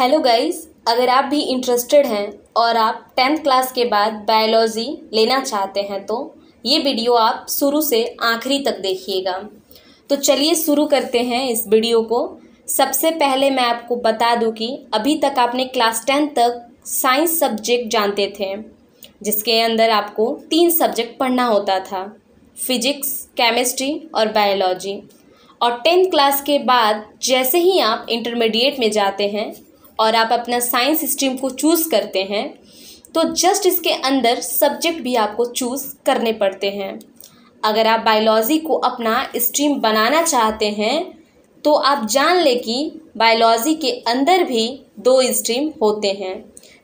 hello guys अगर आप भी इंटरेस्टेड हैं और आप टेंथ क्लास के बाद बायोलॉजी लेना चाहते हैं तो ये वीडियो आप शुरू से आखिरी तक देखिएगा तो चलिए शुरू करते हैं इस वीडियो को सबसे पहले मैं आपको बता दूं कि अभी तक आपने क्लास टेंथ तक साइंस सब्जेक्ट जानते थे जिसके अंदर आपको तीन सब्जेक्ट पढ़ना होता था फिजिक्स केमिस्ट्री और बायोलॉजी और टेंथ क्लास के बाद जैसे ही आप इंटरमीडिएट में जाते हैं और आप अपना साइंस स्ट्रीम को चूज़ करते हैं तो जस्ट इसके अंदर सब्जेक्ट भी आपको चूज़ करने पड़ते हैं अगर आप बायोलॉजी को अपना स्ट्रीम बनाना चाहते हैं तो आप जान लें कि बायोलॉजी के अंदर भी दो स्ट्रीम होते हैं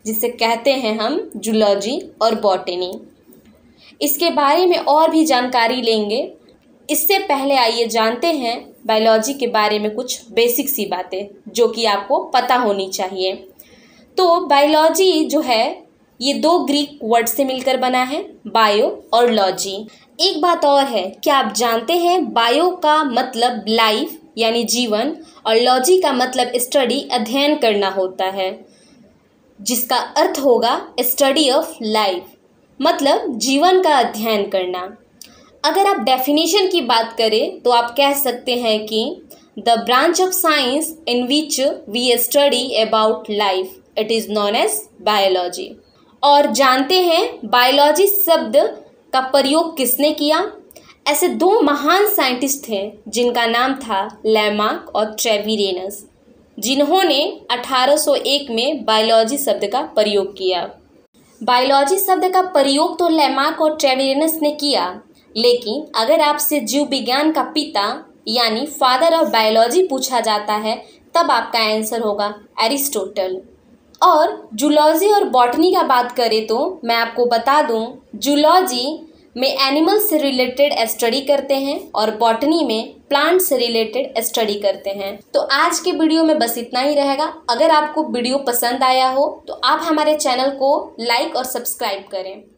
जिसे कहते हैं हम जूलॉजी और बॉटनी इसके बारे में और भी जानकारी लेंगे इससे पहले आइए जानते हैं बायोलॉजी के बारे में कुछ बेसिक सी बातें जो कि आपको पता होनी चाहिए तो बायोलॉजी जो है ये दो ग्रीक वर्ड से मिलकर बना है बायो और लॉजी एक बात और है क्या आप जानते हैं बायो का मतलब लाइफ यानी जीवन और लॉजी का मतलब स्टडी अध्ययन करना होता है जिसका अर्थ होगा स्टडी ऑफ लाइफ मतलब जीवन का अध्ययन करना अगर आप डेफिनेशन की बात करें तो आप कह सकते हैं कि the branch of science in which we study about life it is known as biology और जानते हैं बायोलॉजी शब्द का प्रयोग किसने किया ऐसे दो महान साइंटिस्ट थे जिनका नाम था लैमार्क और ट्रेविरेनस जिन्होंने 1801 में बायोलॉजी शब्द का प्रयोग किया बायोलॉजी शब्द का प्रयोग तो लैमार्क और ट्रेविरेनस ने किया लेकिन अगर आपसे जीव विज्ञान का पिता यानी फादर ऑफ बायोलॉजी पूछा जाता है तब आपका आंसर होगा एरिस्टोटल और जूलॉजी और बॉटनी का बात करें तो मैं आपको बता दूं जूलॉजी में एनिमल्स से रिलेटेड स्टडी करते हैं और बॉटनी में प्लांट से रिलेटेड स्टडी करते हैं तो आज के वीडियो में बस इतना ही रहेगा अगर आपको वीडियो पसंद आया हो तो आप हमारे चैनल को लाइक और सब्सक्राइब करें